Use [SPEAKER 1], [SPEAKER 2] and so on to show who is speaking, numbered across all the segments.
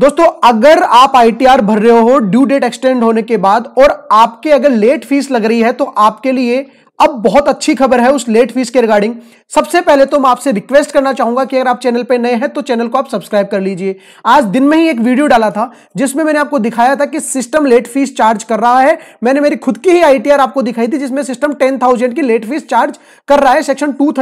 [SPEAKER 1] दोस्तों अगर आप आईटीआर भर रहे हो ड्यू डेट एक्सटेंड होने के बाद और आपके अगर लेट फीस लग रही है तो आपके लिए अब बहुत अच्छी खबर है उस लेट फीस के रिगार्डिंग सबसे पहले तो मैं आपसे रिक्वेस्ट करना चाहूंगा कि अगर आप चैनल पर नए हैं तो चैनल को आप सब्सक्राइब कर लीजिए आज दिन में ही एक वीडियो डाला था जिसमें मैंने आपको दिखाया था कि सिस्टम लेट फीस चार्ज कर रहा है मैंने मेरी खुद की ही आई आपको दिखाई थी जिसमें सिस्टम टेन थाउजेंड की लेट फीस चार्ज कर रहा है सेक्शन टू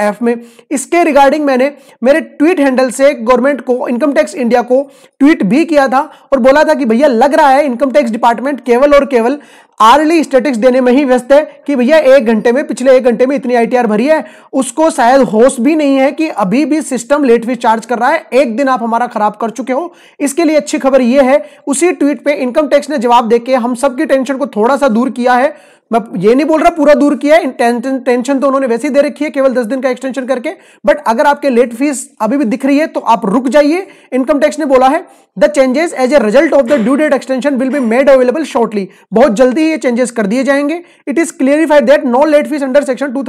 [SPEAKER 1] एफ में इसके रिगार्डिंग मैंने मेरे ट्वीट हैंडल से गवर्नमेंट को इनकम टैक्स इंडिया को ट्वीट भी किया था और बोला था कि भैया लग रहा है इनकम टैक्स डिपार्टमेंट केवल और केवल आर्ली स्टेटिक्स देने में ही व्यस्त है कि भैया एक घंटे में पिछले एक घंटे में इतनी आईटीआर भरी है उसको शायद होश भी नहीं है कि अभी भी सिस्टम लेट फीस चार्ज कर रहा है एक दिन आप हमारा खराब कर चुके हो इसके लिए अच्छी खबर यह है उसी ट्वीट पे इनकम टैक्स ने जवाब देके हम सबकी टेंशन को थोड़ा सा दूर किया है मैं ये नहीं बोल रहा पूरा दूर किया है टेंशन तो उन्होंने वैसे ही दे रखी है केवल दस दिन का एक्सटेंशन करके बट अगर आपके लेट फीस अभी भी दिख रही है तो आप रुक जाइए इनकम टैक्स ने बोला है the changes as a result of the due date extension will be made available shortly बहुत जल्दी ही ये चेंजेस कर दिए जाएंगे it is clarified that no late fees under section two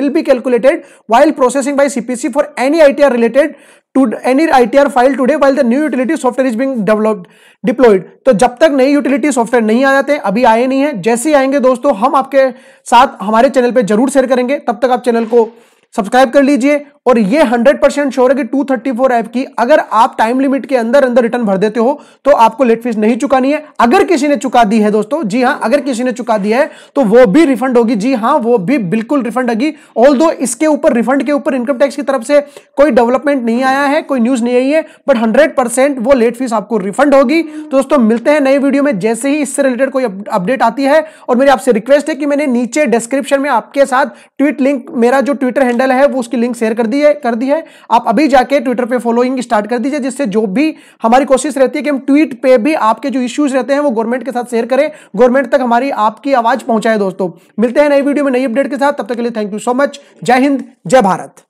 [SPEAKER 1] will be calculated while processing by CPC for any I related to any ITR file today while the new utility software is being developed deployed तो जब तक नई utility software नहीं आ जाते अभी आए नहीं है जैसे ही आएंगे दोस्तों हम आपके साथ हमारे channel पे जरूर share करेंगे तब तक आप channel को subscribe कर लीजिए और ये 100 परसेंट श्योर है कि 234 एफ की अगर आप टाइम लिमिट के अंदर अंदर रिटर्न भर देते हो तो आपको लेट फीस नहीं चुकानी है अगर किसी ने चुका दी है दोस्तों जी हाँ अगर किसी ने चुका दी है तो वो भी रिफंड होगी जी हाँ वो भी बिल्कुल रिफंड होगी ऑल इसके ऊपर रिफंड के ऊपर इनकम टैक्स की तरफ से कोई डेवलपमेंट नहीं आया है कोई न्यूज नहीं आई है बट हंड्रेड वो लेट फीस आपको रिफंड होगी तो दोस्तों मिलते हैं नए वीडियो में जैसे ही इससे रिलेटेड कोई अपडेट आती है और मेरी आपसे रिक्वेस्ट है कि मैंने नीचे डिस्क्रिप्शन में आपके साथ ट्वीट लिंक मेरा जो ट्विटर हैंडल है वो उसकी लिंक शेयर कर दी दिए कर दी है आप अभी जाके ट्विटर पे फॉलोइंग स्टार्ट कर दीजिए जिससे जो भी हमारी कोशिश रहती है कि हम ट्वीट पे भी आपके जो इश्यूज रहते हैं वो गवर्नमेंट के साथ शेयर करें गवर्नमेंट तक हमारी आपकी आवाज पहुंचाए दोस्तों मिलते हैं नई वीडियो में नई अपडेट के साथ तब तक के लिए थैंक यू सो मच जय हिंद जय भारत